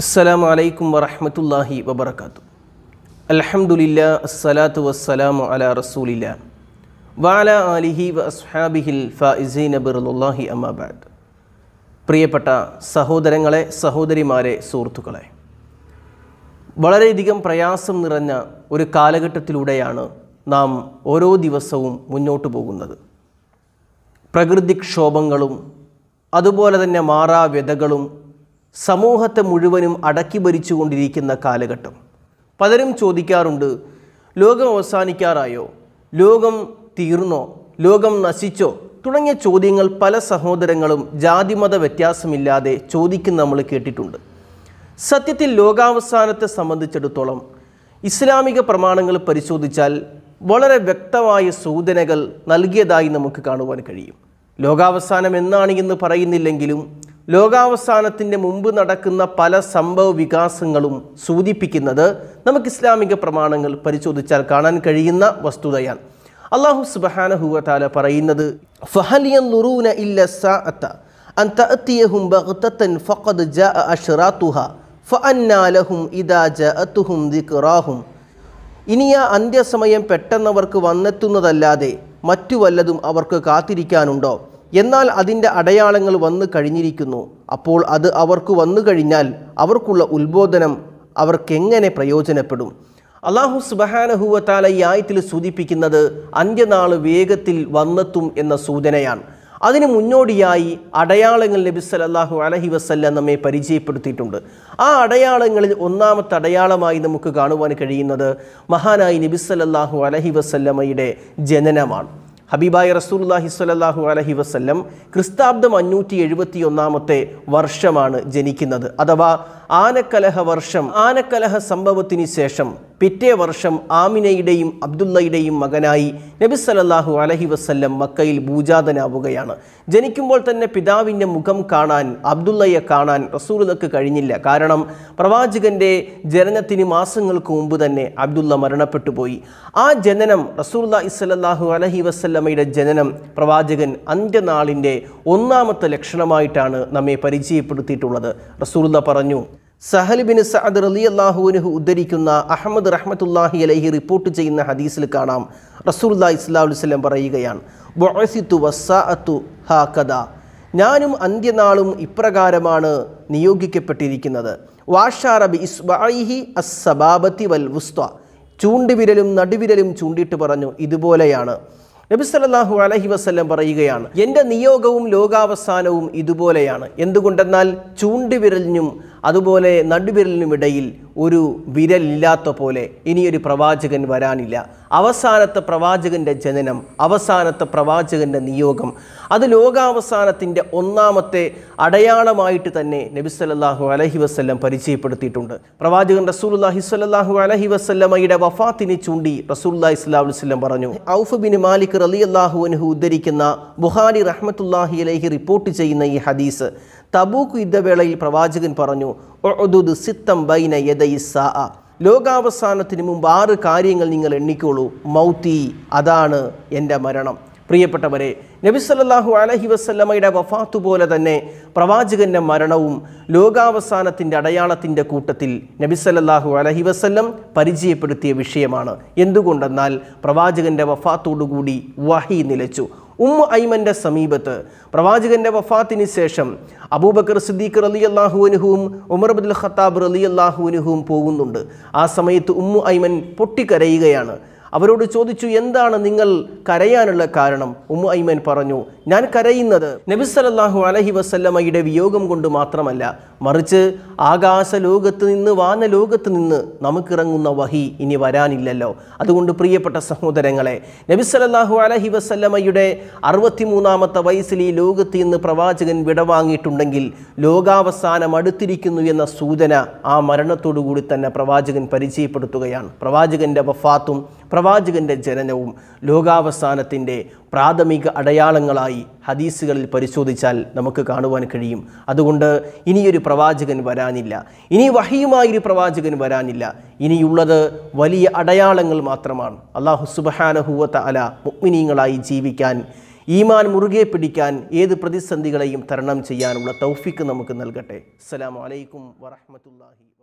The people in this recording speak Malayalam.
അസ്സലാം വലൈക്കും വറഹമത്തല്ലാഹി വബർക്കാത്തു അലഹമുല്ല അസ്സലാത്തു വസ്സലാമു അല റസൂലില്ല വാല അലിഹി വസ്ഹാബിഹിൽ അസ്ഹാബിഹിൽ ഫൈസീൻ അമ്മാബാദ് പ്രിയപ്പെട്ട സഹോദരങ്ങളെ സഹോദരിമാരെ സുഹൃത്തുക്കളെ വളരെയധികം പ്രയാസം നിറഞ്ഞ ഒരു കാലഘട്ടത്തിലൂടെയാണ് നാം ഓരോ ദിവസവും മുന്നോട്ട് പോകുന്നത് പ്രകൃതിക്ഷോഭങ്ങളും അതുപോലെ തന്നെ മാറാവ്യതകളും സമൂഹത്തെ മുഴുവനും അടക്കി ഭരിച്ചുകൊണ്ടിരിക്കുന്ന കാലഘട്ടം പലരും ചോദിക്കാറുണ്ട് ലോകം അവസാനിക്കാറായോ ലോകം തീർന്നോ ലോകം നശിച്ചോ തുടങ്ങിയ ചോദ്യങ്ങൾ പല സഹോദരങ്ങളും ജാതിമത വ്യത്യാസമില്ലാതെ ചോദിക്കുന്ന നമ്മൾ കേട്ടിട്ടുണ്ട് സത്യത്തിൽ ലോകാവസാനത്തെ സംബന്ധിച്ചിടത്തോളം ഇസ്ലാമിക പ്രമാണങ്ങൾ പരിശോധിച്ചാൽ വളരെ വ്യക്തമായ സൂചനകൾ നൽകിയതായി നമുക്ക് കാണുവാൻ കഴിയും ലോകാവസാനം എന്നാണ് എന്ന് പറയുന്നില്ലെങ്കിലും ലോകാവസാനത്തിൻ്റെ മുമ്പ് നടക്കുന്ന പല സംഭവ വികാസങ്ങളും സൂചിപ്പിക്കുന്നത് നമുക്ക് ഇസ്ലാമിക പ്രമാണങ്ങൾ പരിശോധിച്ചാൽ കാണാൻ കഴിയുന്ന വസ്തുതയാണ് അള്ളാഹു സുബഹാനഹുവത്താല പറയുന്നത് ഫഹലിയൻ ഇനി ആ അന്ത്യസമയം പെട്ടെന്നവർക്ക് വന്നെത്തുന്നതല്ലാതെ മറ്റു വല്ലതും അവർക്ക് കാത്തിരിക്കാനുണ്ടോ എന്നാൽ അതിൻ്റെ അടയാളങ്ങൾ വന്നു കഴിഞ്ഞിരിക്കുന്നു അപ്പോൾ അത് അവർക്ക് വന്നു കഴിഞ്ഞാൽ അവർക്കുള്ള ഉത്ബോധനം അവർക്കെങ്ങനെ പ്രയോജനപ്പെടും അള്ളാഹു സുബഹാനഹുവത്താല ഈ ആയത്തിൽ സൂചിപ്പിക്കുന്നത് അന്ത്യനാൾ വേഗത്തിൽ വന്നെത്തും എന്ന സൂചനയാണ് അതിന് മുന്നോടിയായി അടയാളങ്ങൾ നബി സല്ലാഹു അലഹി വസ്ല്ല നമ്മെ പരിചയപ്പെടുത്തിയിട്ടുണ്ട് ആ അടയാളങ്ങളിൽ ഒന്നാമത്തെ അടയാളമായി നമുക്ക് കാണുവാൻ കഴിയുന്നത് മഹാനായി നബി സല്ലാഹു അലഹി വസല്ലമ്മയുടെ ജനനമാണ് ഹബീബായ റസൂല്ലാഹി സ്വലാഹു അലഹി വസ്ല്ലം ക്രിസ്താബ്ദം അഞ്ഞൂറ്റി എഴുപത്തി ഒന്നാമത്തെ വർഷമാണ് ജനിക്കുന്നത് അഥവാ ആനക്കലഹ വർഷം ആനക്കലഹ സംഭവത്തിന് ശേഷം പിറ്റേ വർഷം ആമിനയുടെയും അബ്ദുള്ളയുടെയും മകനായി നബി സലല്ലാഹു അലഹി വസ്ല്ലം മക്കയിൽ ഭൂജാതനാവുകയാണ് ജനിക്കുമ്പോൾ തന്നെ പിതാവിൻ്റെ മുഖം കാണാൻ അബ്ദുള്ളയെ കാണാൻ റസൂറുലക്ക് കഴിഞ്ഞില്ല കാരണം പ്രവാചകൻ്റെ ജനനത്തിന് മാസങ്ങൾക്ക് മുമ്പ് തന്നെ അബ്ദുള്ള മരണപ്പെട്ടു പോയി ആ ജനനം റസൂല്ല ഇസ്ലല്ലാഹു അലഹി വസ്ല്ലമ്മയുടെ ജനനം പ്രവാചകൻ അന്ത്യനാളിൻ്റെ ഒന്നാമത്തെ ലക്ഷണമായിട്ടാണ് നമ്മെ പരിചയപ്പെടുത്തിയിട്ടുള്ളത് റസൂല്ല പറഞ്ഞു സഹലി ബിൻ സഅദ് അലി അള്ളാഹുവിനു ഉദ്ധരിക്കുന്ന അഹമ്മദ് റഹ്മത്തുല്ലാഹി അലഹി റിപ്പോർട്ട് ചെയ്യുന്ന ഹദീസിൽ കാണാം റസൂല്ലാ ഇസ്ലാസ്ലം പറയുകയാണ് ഞാനും അന്ത്യനാളും ഇപ്രകാരമാണ് നിയോഗിക്കപ്പെട്ടിരിക്കുന്നത് വാഷാറബി വൽ വുസ്ത ചൂണ്ടുവിരലും നടുവിരലും ചൂണ്ടിയിട്ട് പറഞ്ഞു ഇതുപോലെയാണ് നബി സല്ലാഹു അലഹി വസ്ല്ലം പറയുകയാണ് എൻ്റെ നിയോഗവും ലോകാവസാനവും ഇതുപോലെയാണ് എന്തുകൊണ്ടെന്നാൽ ചൂണ്ടുവിരലിനും അതുപോലെ നടുവിരലിനുമിടയിൽ ഒരു വിരലില്ലാത്ത പോലെ ഇനിയൊരു പ്രവാചകൻ വരാനില്ല അവസാനത്തെ പ്രവാചകൻ്റെ ജനനം അവസാനത്തെ പ്രവാചകൻ്റെ നിയോഗം അത് ലോകാവസാനത്തിൻ്റെ ഒന്നാമത്തെ അടയാളമായിട്ട് തന്നെ നബി സല്ലാഹു അലഹി വസ്ല്ലം പരിചയപ്പെടുത്തിയിട്ടുണ്ട് പ്രവാചകൻ റസൂലുല്ലാഹി സ്വല്ലാഹു അലഹി വസ്ല്ലമ്മയുടെ വഫാത്തിനെ ചൂണ്ടി റസൂല്ലാ സ്വലാഹു വസ്ലം പറഞ്ഞു ഔഫ് ബിൻ മാലിക് റലി അള്ളാഹു അനുഹു ഉദ്ധരിക്കുന്ന ബുഹാരി റഹ്മത്തുല്ലാഹി അലഹി റിപ്പോർട്ട് ചെയ്യുന്ന ഈ ഹദീസ് തബൂക്ക് യുദ്ധവേളയിൽ പ്രവാചകൻ പറഞ്ഞു ഒഴുതുത് സിത്തം ബൈന യദയിസാ ലോകാവസാനത്തിന് മുമ്പ് ആറ് കാര്യങ്ങൾ നിങ്ങൾ എണ്ണിക്കോളൂ മൗത്തി അതാണ് എൻ്റെ മരണം പ്രിയപ്പെട്ടവരെ നബി സല്ലാഹു അലഹി വസ്ലമയുടെ വഫാത്തു പോലെ തന്നെ പ്രവാചകൻ്റെ മരണവും ലോകാവസാനത്തിൻ്റെ അടയാളത്തിൻ്റെ കൂട്ടത്തിൽ നബി സല്ലാഹു അലഹി വസ്ല്ലം പരിചയപ്പെടുത്തിയ വിഷയമാണ് എന്തുകൊണ്ടെന്നാൽ പ്രവാചകൻ്റെ വഫാത്തോടുകൂടി വഹി നിലച്ചു ഉമ്മു ഐമൻ്റെ സമീപത്ത് പ്രവാചകൻ്റെ വഫാത്തിന് ശേഷം അബൂബക്കർ സിദ്ദീഖ് അലി അള്ളാഹുവിനുഹും ഉമർ അബ്ദുൽ ഖത്താബ് അലി അള്ളാഹുവിനുഹും പോകുന്നുണ്ട് ആ സമയത്ത് ഉമ്മു ഐമൻ പൊട്ടിക്കരയുകയാണ് അവരോട് ചോദിച്ചു എന്താണ് നിങ്ങൾ കരയാനുള്ള കാരണം ഉമ്മു ഐമൻ പറഞ്ഞു ഞാൻ കരയുന്നത് നബിസലല്ലാഹു അലഹി വസല്ലമ്മയുടെ വിയോഗം കൊണ്ട് മാത്രമല്ല മറിച്ച് ആകാശ ലോകത്ത് നിന്ന് വാന ലോകത്ത് നിന്ന് നമുക്കിറങ്ങുന്ന വഹി ഇനി വരാനില്ലല്ലോ അതുകൊണ്ട് പ്രിയപ്പെട്ട സഹോദരങ്ങളെ നബിസലല്ലാഹു അലഹി അറുപത്തി മൂന്നാമത്തെ വയസ്സിൽ ഈ ലോകത്ത് ഇന്ന് പ്രവാചകൻ വിടവാങ്ങിയിട്ടുണ്ടെങ്കിൽ ലോകാവസാനം അടുത്തിരിക്കുന്നു എന്ന സൂചന ആ മരണത്തോടു കൂടി തന്നെ പ്രവാചകൻ പരിചയപ്പെടുത്തുകയാണ് പ്രവാചകന്റെ വഫാത്തും പ്രവാചകൻ്റെ ജനനവും ലോകാവസാനത്തിൻ്റെ പ്രാഥമിക അടയാളങ്ങളായി ഹദീസുകളിൽ പരിശോധിച്ചാൽ നമുക്ക് കാണുവാൻ കഴിയും അതുകൊണ്ട് ഇനിയൊരു പ്രവാചകൻ വരാനില്ല ഇനി വഹിയുമായൊരു പ്രവാചകൻ വരാനില്ല ഇനിയുള്ളത് വലിയ അടയാളങ്ങൾ മാത്രമാണ് അള്ളാഹു സുബഹാനഹുവത്ത അല മുഗ്മിനീങ്ങളായി ജീവിക്കാൻ ഈമാൻ മുറുകെ പിടിക്കാൻ ഏത് പ്രതിസന്ധികളെയും തരണം ചെയ്യാനുള്ള തൗഫിക്ക് നമുക്ക് നൽകട്ടെ വലൈക്കും വറഹമത്തല്ലാഹി